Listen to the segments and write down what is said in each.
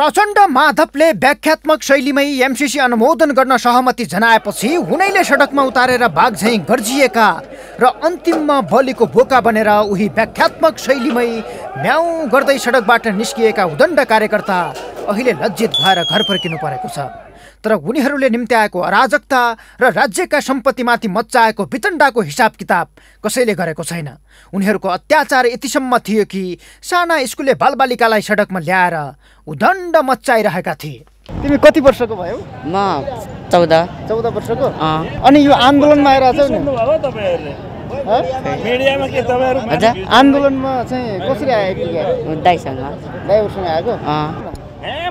प्रचण्ड माधवले व्याख्यात्मक शैलीमै एमसिसी अनुमोदन गर्न सहमति जनाएपछि हुनैले सडकमा उतारेर बाघझै गर्जिएका र अन्तिममा बलिको भोका बनेर उही व्याख्यात्मक शैलीमै म्याउ गर्दै सडकबाट निस्किएका उदण्ड कार्यकर्ता अहिले लज्जित भएर घर फर्किनु परेको छ तर उनीहरूले निम्ति आएको अराजकता र राज्यका सम्पत्तिमाथि मच्चाएको विचण्डाको हिसाब किताब कसैले गरेको छैन उनीहरूको अत्याचार यतिसम्म थियो कि साना स्कुलले बालबालिकालाई सडकमा ल्याएर उदण्ड मच्चाइरहेका थिए तिमी कति वर्षको भयो म चौध चौध वर्षको अनि यो आन्दोलनमा आएर आन्दोलनमा चाहिँ कसरी आएको दाईसँग दाईहरूसँग आएको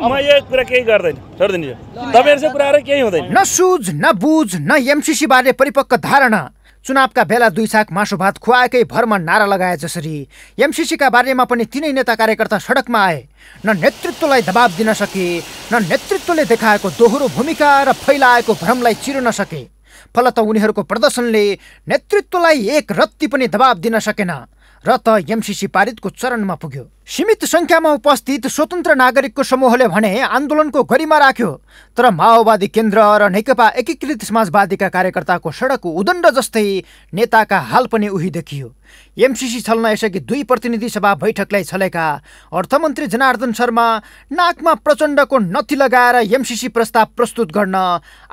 म यो कुरा केही गर्दैन कुरा केही हुँदैन न सुझ न बुझ न एमसिसी बारे परिपक्व धारणा चुनावका बेला दुई साग मासु भात खुवाएकै भरमा नारा लगाए जसरी एमसिसीका बारेमा पनि तिनै नेता कार्यकर्ता सडकमा आए न नेतृत्वलाई दबाब दिन सके न नेतृत्वले देखाएको दोहोरो भूमिका र फैलाएको भ्रमलाई चिर्न सके फलत उनीहरूको प्रदर्शनले नेतृत्वलाई एक रत्ती पनि दबाब दिन सकेन र त एमसिसी पारितको चरणमा पुग्यो सीमित सङ्ख्यामा उपस्थित स्वतन्त्र नागरिकको समूहले भने आन्दोलनको गरिमा राख्यो तर माओवादी केन्द्र र नेकपा एकीकृत समाजवादीका कार्यकर्ताको सडक उदण्ड जस्तै नेताका हाल पनि उही देखियो एमसिसी छल्न यसअघि दुई प्रतिनिधि सभा बैठकलाई छलेका अर्थमन्त्री जनार्दन शर्मा नाकमा प्रचण्डको नथि लगाएर एमसिसी प्रस्ताव प्रस्तुत गर्न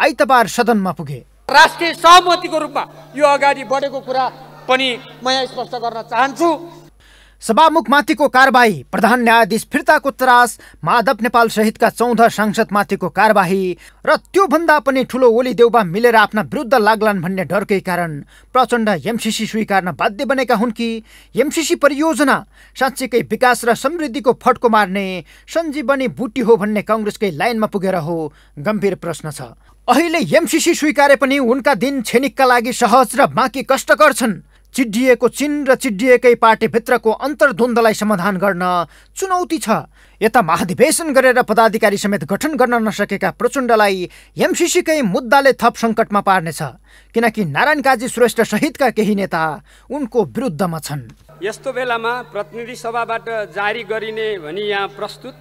आइतबार सदनमा पुगे राष्ट्रिय सहमतिको रूपमा यो अगाडि बढेको कुरा पनि म यहाँ स्पष्ट गर्न चाहन्छु सभामुखमाथिको कारबाही प्रधान न्यायाधीश फिर्ताको त्रास माधव नेपाल सहितका चौध सांसदमाथिको कारबाही र त्योभन्दा पनि ठुलो ओली देउबा मिलेर आफ्ना विरुद्ध लाग्लान् भन्ने डरकै कारण प्रचण्ड एमसिसी स्वीकार्न बाध्य बनेका हुन् कि एमसिसी परियोजना साँच्चीकै विकास र समृद्धिको फड्को मार्ने सञ्जीवनी बुटी हो भन्ने कङ्ग्रेसकै लाइनमा पुगेर हो गम्भीर प्रश्न छ अहिले एमसिसी स्वीकारे पनि उनका दिन छेनिकका लागि सहज र बाँकी कष्टकर छन् चिडिएको चिन र चिडिएकै पार्टीभित्रको अन्तर्द्वन्द्वलाई समाधान गर्न चुनौती छ यता महाधिवेशन गरेर पदाधिकारी समेत गठन गर्न नसकेका प्रचण्डलाई एमसिसीकै मुद्दाले थप सङ्कटमा पार्नेछ किनकि नारायण काजी श्रेष्ठ सहितका केही नेता उनको विरुद्धमा छन् यस्तो बेलामा प्रतिनिधि सभाबाट जारी गरिने भनी यहाँ प्रस्तुत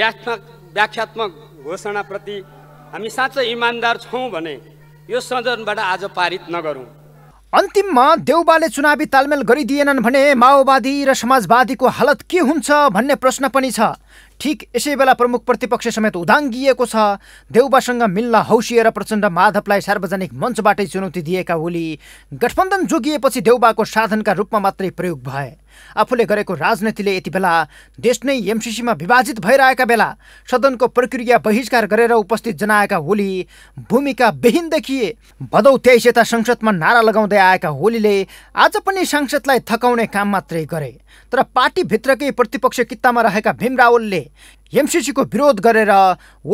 व्याख्यात्मक घोषणाप्रति हामी साँच्चै इमान्दार छौँ भने यो सदनबाट आज पारित नगरौँ अन्तिममा देउबाले चुनावी तालमेल गरिदिएनन् भने माओवादी र समाजवादीको हालत के हुन्छ भन्ने प्रश्न पनि छ ठिक यसै बेला प्रमुख प्रतिपक्ष समेत उदाङ्गिएको छ देउबासँग मिल्न हौसिएर प्रचण्ड माधवलाई सार्वजनिक मञ्चबाटै चुनौती दिएका होली गठबन्धन जोगिएपछि देउबाको साधनका रूपमा मात्रै प्रयोग भए आफूले गरेको राजनीतिले यति बेला देश नै एमसिसीमा विभाजित भइरहेका बेला सदनको प्रक्रिया बहिष्कार गरेर उपस्थित जनाएका होली भूमिका विहीन देखिए भदौ तेइस यता संसदमा नारा लगाउँदै आएका होलीले आज पनि सांसदलाई थकाउने काम मात्रै गरे तर पार्टीभित्रकै प्रतिपक्ष कित्तामा रहेका भीम रावलले एमसिसीको विरोध गरेर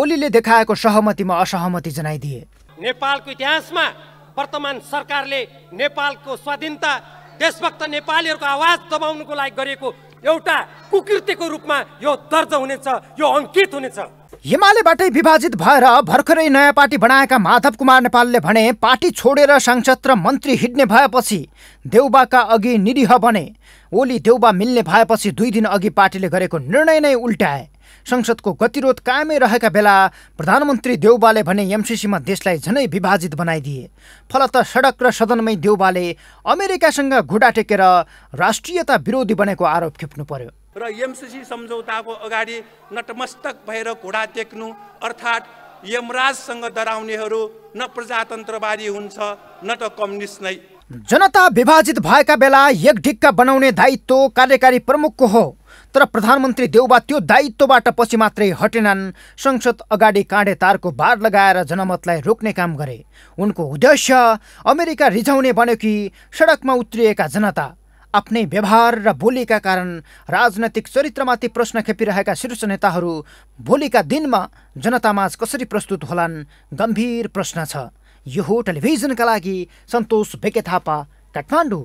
ओलीले देखाएको सहमतिमा असहमति जनाइदिए नेपालको इतिहासमा वर्तमान सरकारले नेपालको स्वाधीनता देशभक्त नेपालीहरूको आवाज दबाउनुको लागि गरेको एउटा कुकृतिको रूपमा यो दर्ज हुनेछ यो अङ्कित हुनेछ हिमालयबाटै विभाजित भएर भर्खरै नयाँ पार्टी बनाएका माधव कुमार नेपालले भने पार्टी छोडेर सांसद र मन्त्री हिँड्ने भएपछि देउबाका अघि निरीह बने ओली देउबा मिल्ने भएपछि दुई दिन अघि पार्टीले गरेको निर्णय नै उल्ट्याए संसदको गतिरोध कायमै रहेका बेला प्रधानमन्त्री देउबाले भने एमसिसीमा देशलाई झनै विभाजित बनाइदिए फलत सडक र सदनमै देउबाले अमेरिकासँग घुडा टेकेर राष्ट्रियता विरोधी बनेको आरोप खेप्नु पर्यो र एमसिसी सम्झौताको अगाडि नतमस्तक भएर घोडा टेक्नु अर्थात् यमराजसँग डराउनेहरू न प्रजातन्त्रवादी हुन्छ न त कम्युनिस्ट नै जनता विभाजित भएका बेला एक ढिक्का बनाउने दायित्व कार्यकारी प्रमुखको हो तर प्रधानमन्त्री देउबा त्यो दायित्वबाट पछि मात्रै हटेनन् संसद अगाडि काँडे तारको बार लगाएर जनमतलाई रोक्ने काम गरे उनको उद्देश्य अमेरिका रिझाउने बन्यो कि सडकमा उत्रिएका जनता आफ्नै व्यवहार र बोलीका कारण राजनैतिक चरित्रमाथि प्रश्न खेपिरहेका शीर्ष नेताहरू भोलिका दिनमा जनतामाझ कसरी प्रस्तुत होलान् गम्भीर प्रश्न छ यो हो टेलिभिजनका लागि सन्तोष बेके थापा काठमाडौँ